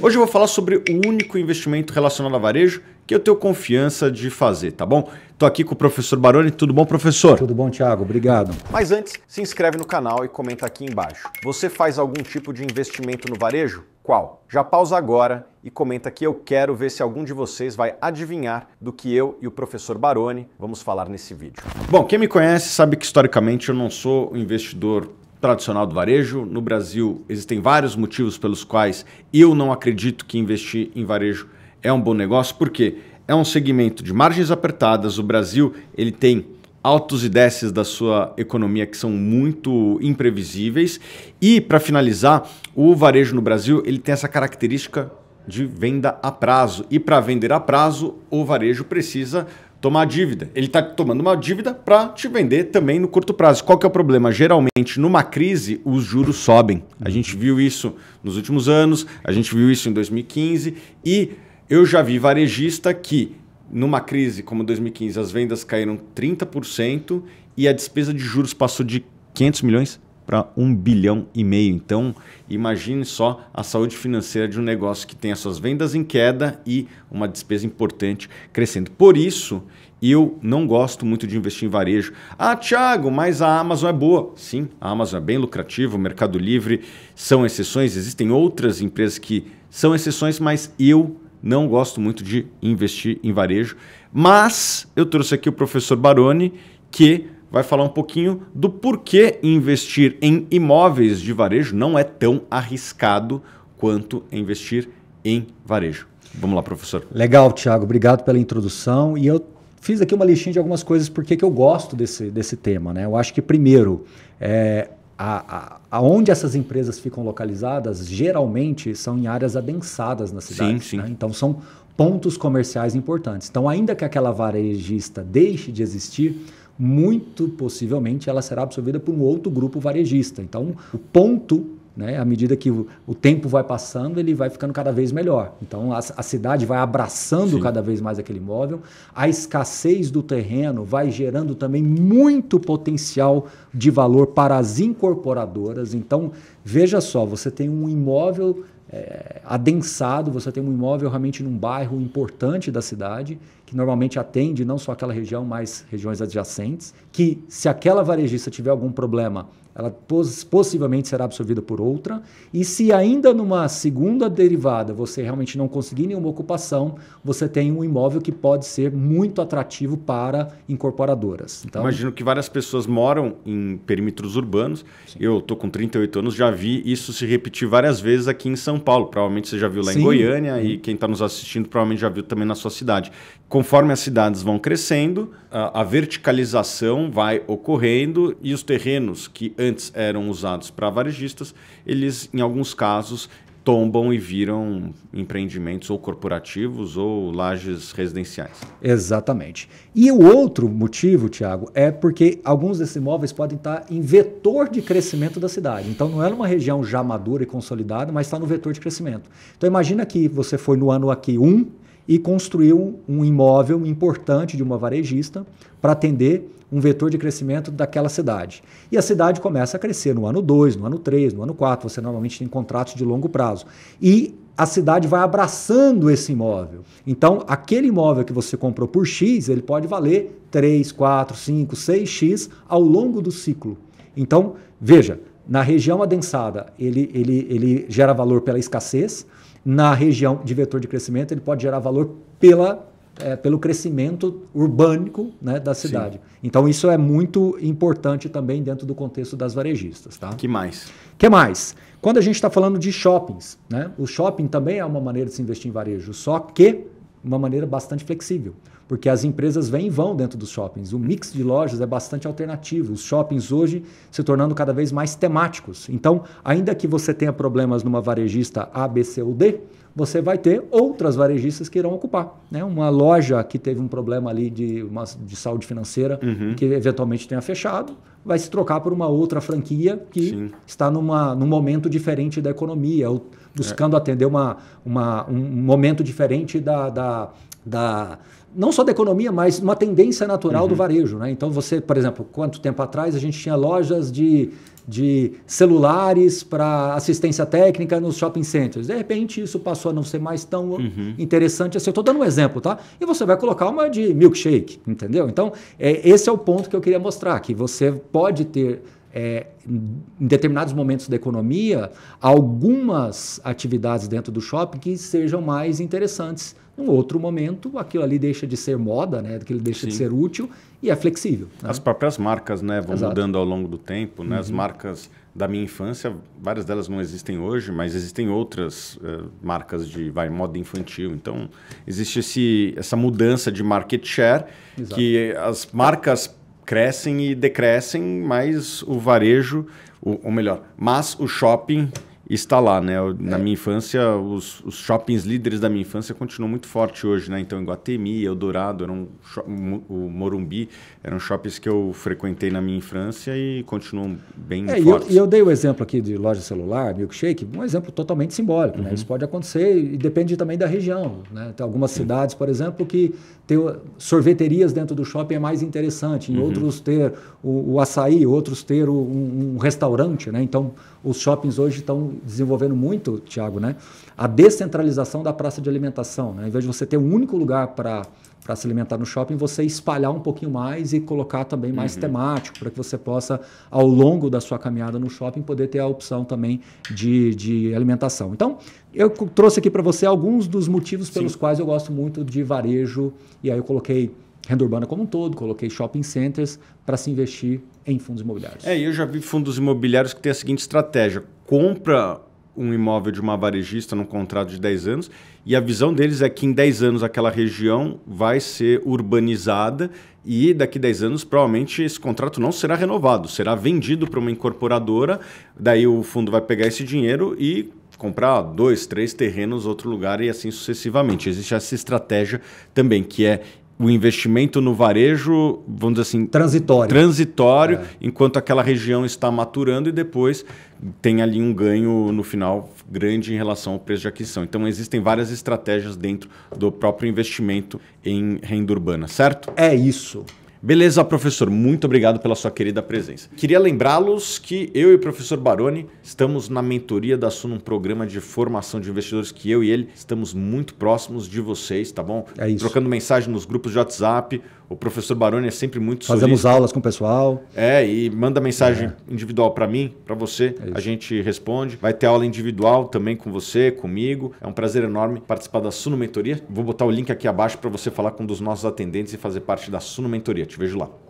Hoje eu vou falar sobre o único investimento relacionado a varejo que eu tenho confiança de fazer, tá bom? Estou aqui com o professor Baroni. Tudo bom, professor? Tudo bom, Thiago. Obrigado. Mas antes, se inscreve no canal e comenta aqui embaixo. Você faz algum tipo de investimento no varejo? Qual? Já pausa agora e comenta que eu quero ver se algum de vocês vai adivinhar do que eu e o professor Baroni vamos falar nesse vídeo. Bom, quem me conhece sabe que historicamente eu não sou um investidor tradicional do varejo. No Brasil, existem vários motivos pelos quais eu não acredito que investir em varejo é um bom negócio, porque é um segmento de margens apertadas. O Brasil ele tem altos e desces da sua economia que são muito imprevisíveis. E para finalizar, o varejo no Brasil ele tem essa característica de venda a prazo. E para vender a prazo, o varejo precisa tomar dívida. Ele está tomando uma dívida para te vender também no curto prazo. Qual que é o problema? Geralmente, numa crise, os juros sobem. A uhum. gente viu isso nos últimos anos, a gente viu isso em 2015 e eu já vi varejista que numa crise como 2015, as vendas caíram 30% e a despesa de juros passou de 500 milhões para um bilhão e meio. Então, imagine só a saúde financeira de um negócio que tem as suas vendas em queda e uma despesa importante crescendo. Por isso, eu não gosto muito de investir em varejo. Ah, Thiago, mas a Amazon é boa. Sim, a Amazon é bem lucrativa, o Mercado Livre são exceções, existem outras empresas que são exceções, mas eu não gosto muito de investir em varejo. Mas eu trouxe aqui o professor Baroni, que vai falar um pouquinho do porquê investir em imóveis de varejo não é tão arriscado quanto investir em varejo. Vamos lá, professor. Legal, Thiago. Obrigado pela introdução. E eu fiz aqui uma listinha de algumas coisas porque que eu gosto desse, desse tema. Né? Eu acho que, primeiro, é, a, a, aonde essas empresas ficam localizadas geralmente são em áreas adensadas na cidade. Sim, sim. Né? Então, são pontos comerciais importantes. Então, ainda que aquela varejista deixe de existir, muito possivelmente ela será absorvida por um outro grupo varejista. Então, o ponto né? À medida que o, o, tempo vai passando, ele vai ficando cada vez melhor. Então, a, a cidade vai abraçando Sim. cada vez mais aquele imóvel. A escassez do terreno vai gerando também muito potencial de valor para as incorporadoras. Então, veja só, você tem um imóvel é, adensado, você tem um imóvel realmente num bairro importante da cidade, que normalmente atende não só aquela região, mas regiões adjacentes, que se aquela varejista tiver algum problema, ela possivelmente será absorvida por outra. E se ainda numa segunda derivada você realmente não conseguir nenhuma ocupação, você tem um imóvel que pode ser muito atrativo para incorporadoras. Então, Imagino que várias pessoas moram em perímetros urbanos. Sim. Eu estou com 38 anos, já vi isso se repetir várias vezes aqui em São Paulo. Provavelmente você já viu lá Sim. em Goiânia e uhum. quem está nos assistindo provavelmente já viu também na sua cidade. Conforme as cidades vão crescendo, a, a verticalização vai ocorrendo e os terrenos que antes antes eram usados para varejistas, eles, em alguns casos, tombam e viram empreendimentos ou corporativos ou lajes residenciais. Exatamente. E o outro motivo, Tiago, é porque alguns desses imóveis podem estar em vetor de crescimento da cidade. Então não é uma região já madura e consolidada, mas está no vetor de crescimento. Então imagina que você foi no ano aqui 1, um, e construiu um imóvel importante de uma varejista para atender um vetor de crescimento daquela cidade. E a cidade começa a crescer no ano 2, no ano 3, no ano 4, você normalmente tem contratos de longo prazo. E a cidade vai abraçando esse imóvel. Então, aquele imóvel que você comprou por X, ele pode valer 3, 4, 5, 6x ao longo do ciclo. Então, veja, na região adensada, ele, ele, ele gera valor pela escassez, na região de vetor de crescimento, ele pode gerar valor pela, é, pelo crescimento urbânico né, da cidade. Sim. Então, isso é muito importante também dentro do contexto das varejistas. Tá? que mais? que mais? Quando a gente está falando de shoppings, né? o shopping também é uma maneira de se investir em varejo, só que uma maneira bastante flexível, porque as empresas vêm e vão dentro dos shoppings. O mix de lojas é bastante alternativo. Os shoppings hoje se tornando cada vez mais temáticos. Então, ainda que você tenha problemas numa varejista A, B, C ou D, você vai ter outras varejistas que irão ocupar. Né? Uma loja que teve um problema ali de, uma, de saúde financeira, uhum. que eventualmente tenha fechado, vai se trocar por uma outra franquia que Sim. está numa, num momento diferente da economia, ou buscando é. atender uma, uma, um momento diferente da, da, da não só da economia, mas uma tendência natural uhum. do varejo. Né? Então, você, por exemplo, quanto tempo atrás a gente tinha lojas de de celulares para assistência técnica nos shopping centers. De repente, isso passou a não ser mais tão uhum. interessante assim. Eu estou dando um exemplo, tá? E você vai colocar uma de milkshake, entendeu? Então, é, esse é o ponto que eu queria mostrar, que você pode ter é, em determinados momentos da economia, algumas atividades dentro do shopping que sejam mais interessantes. Num outro momento, aquilo ali deixa de ser moda, né? aquilo deixa Sim. de ser útil e é flexível. Né? As próprias marcas né, vão Exato. mudando ao longo do tempo. Né? Uhum. As marcas da minha infância, várias delas não existem hoje, mas existem outras uh, marcas de vai, moda infantil. Então, existe esse, essa mudança de market share Exato. que as marcas crescem e decrescem, mas o varejo, o, ou melhor, mas o shopping está lá, né? Na é. minha infância, os, os, shoppings líderes da minha infância continuam muito forte hoje, né? Então, Iguatemi, Eldorado, eram o Morumbi, eram shoppings que eu frequentei na minha infância e continuam bem é, fortes. E eu, eu, dei o exemplo aqui de loja celular, milkshake, um exemplo totalmente simbólico, né? uhum. né? Isso pode acontecer e depende também da região, né? Tem algumas Sim. cidades, por exemplo, que ter sorveterias dentro do shopping é mais interessante, em uhum. outros ter o, o açaí, outros ter o, um, um restaurante, né? Então, os shoppings hoje estão desenvolvendo muito, Tiago, né? a descentralização da praça de alimentação. Né? Em vez de você ter um único lugar para para se alimentar no shopping, você espalhar um pouquinho mais e colocar também mais uhum. temático, para que você possa, ao longo da sua caminhada no shopping, poder ter a opção também de, de alimentação. Então, eu trouxe aqui para você alguns dos motivos pelos Sim. quais eu gosto muito de varejo, e aí eu coloquei renda urbana como um todo, coloquei shopping centers para se investir em fundos imobiliários. É, eu já vi fundos imobiliários que têm a seguinte estratégia: compra um imóvel de uma varejista num contrato de 10 anos e a visão deles é que em 10 anos aquela região vai ser urbanizada e daqui 10 anos provavelmente esse contrato não será renovado, será vendido para uma incorporadora, daí o fundo vai pegar esse dinheiro e comprar dois, três terrenos, outro lugar e assim sucessivamente. Existe essa estratégia também, que é o investimento no varejo, vamos dizer assim. Transitório. Transitório, é. enquanto aquela região está maturando e depois tem ali um ganho no final grande em relação ao preço de aquisição. Então existem várias estratégias dentro do próprio investimento em renda urbana, certo? É isso. Beleza, professor, muito obrigado pela sua querida presença. Queria lembrá-los que eu e o professor Baroni estamos na mentoria da Suno, um programa de formação de investidores que eu e ele estamos muito próximos de vocês, tá bom? É isso. Trocando mensagem nos grupos de WhatsApp. O professor Baroni é sempre muito Fazemos aulas com o pessoal. É, e manda mensagem é. individual para mim, para você, é a gente responde. Vai ter aula individual também com você, comigo. É um prazer enorme participar da Suno Mentoria. Vou botar o link aqui abaixo para você falar com um dos nossos atendentes e fazer parte da Suno Mentoria te vejo lá.